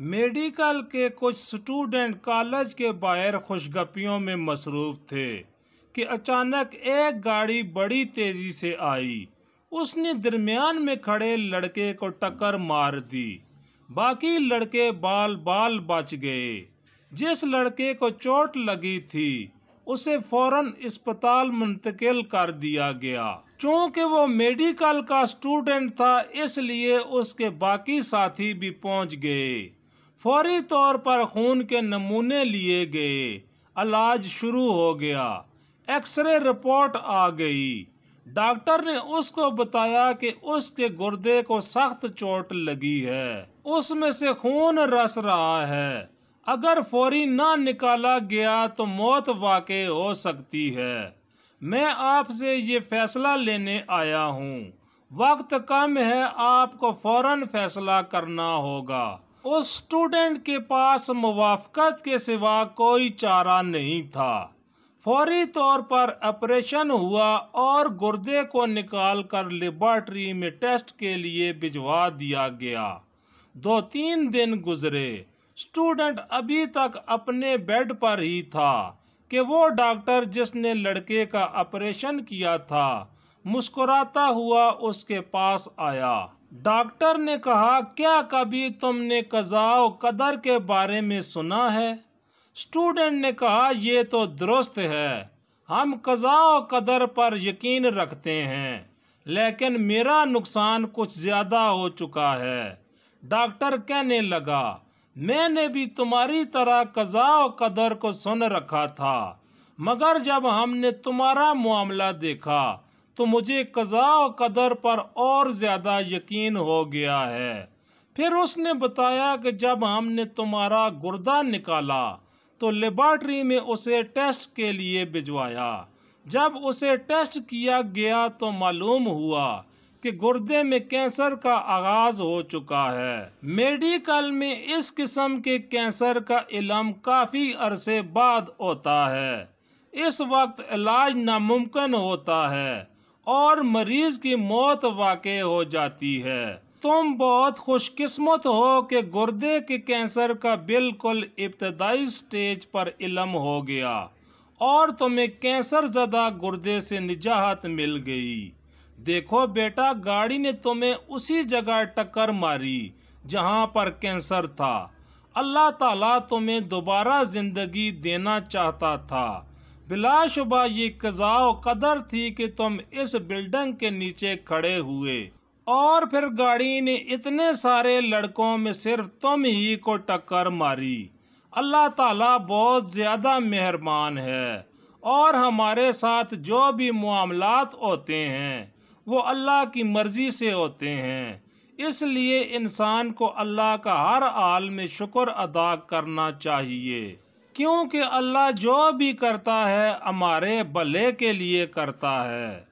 medical के कुछ student college के बाहर खुशगपियों में मसरूफ़ थे कि अचानक एक गाड़ी बड़ी तेज़ी से आई उसने दरमियान में खड़े लड़के को टक्कर मार दी बाकी लड़के बाल बाल बच गए जिस लड़के को चोट लगी थी उसे फौरन अस्पताल मुंतकिल कर दिया गया चूंकि वो मेडिकल का स्टूडेंट था इसलिए उसके बाकी साथी भी पहुंच गए फौरी तौर पर खून के नमूने लिए गए इलाज शुरू हो गया एक्सरे रिपोर्ट आ गई डॉक्टर ने उसको बताया कि उसके गुर्दे को सख्त चोट लगी है उसमें से खून रस रहा है अगर फौरी ना निकाला गया तो मौत वाक़ हो सकती है मैं आपसे ये फैसला लेने आया हूँ वक्त कम है आपको फ़ौर फैसला करना होगा उस स्टूडेंट के पास मुवाफ़त के सिवा कोई चारा नहीं था फौरी तौर पर ऑपरेशन हुआ और गुर्दे को निकाल कर लेबॉर्ट्री में टेस्ट के लिए भिजवा दिया गया दो तीन दिन गुजरे स्टूडेंट अभी तक अपने बेड पर ही था कि वो डॉक्टर जिसने लड़के का ऑपरेशन किया था मुस्कुराता हुआ उसके पास आया डॉक्टर ने कहा क्या कभी तुमने कज़ा कदर के बारे में सुना है स्टूडेंट ने कहा यह तो दुरुस्त है हम कज़ा कदर पर यकीन रखते हैं लेकिन मेरा नुकसान कुछ ज़्यादा हो चुका है डॉक्टर कहने लगा मैंने भी तुम्हारी तरह कज़ाव कदर को सुन रखा था मगर जब हमने तुम्हारा मामला देखा तो मुझे कज़ा कदर पर और ज़्यादा यकीन हो गया है फिर उसने बताया कि जब हमने तुम्हारा गुर्दा निकाला तो लेबॉर्ट्री में उसे टेस्ट के लिए भिजवाया जब उसे टेस्ट किया गया तो मालूम हुआ कि गुर्दे में कैंसर का आगाज़ हो चुका है मेडिकल में इस किस्म के कैंसर का इलम काफ़ी अरसे बाद होता है इस वक्त इलाज नामुमकिन होता है और मरीज की मौत वाकई हो जाती है तुम बहुत खुशकिस्मत हो कि गुर्दे के कैंसर का बिल्कुल इब्तदाई स्टेज पर इलम हो गया और तुम्हें कैंसर ज़दा गुर्दे से निजात मिल गई देखो बेटा गाड़ी ने तुम्हें उसी जगह टक्कर मारी जहाँ पर कैंसर था अल्लाह ताला तुम्हें दोबारा ज़िंदगी देना चाहता था बिलाशुबा ये कजाओ कदर थी कि तुम इस बिल्डिंग के नीचे खड़े हुए और फिर गाड़ी ने इतने सारे लड़कों में सिर्फ तुम ही को टक्कर मारी अल्लाह ताला बहुत ज़्यादा मेहरबान है और हमारे साथ जो भी मामलात होते हैं वो अल्लाह की मर्ज़ी से होते हैं इसलिए इंसान को अल्लाह का हर हाल में शुक्र अदा करना चाहिए क्योंकि अल्लाह जो भी करता है हमारे भले के लिए करता है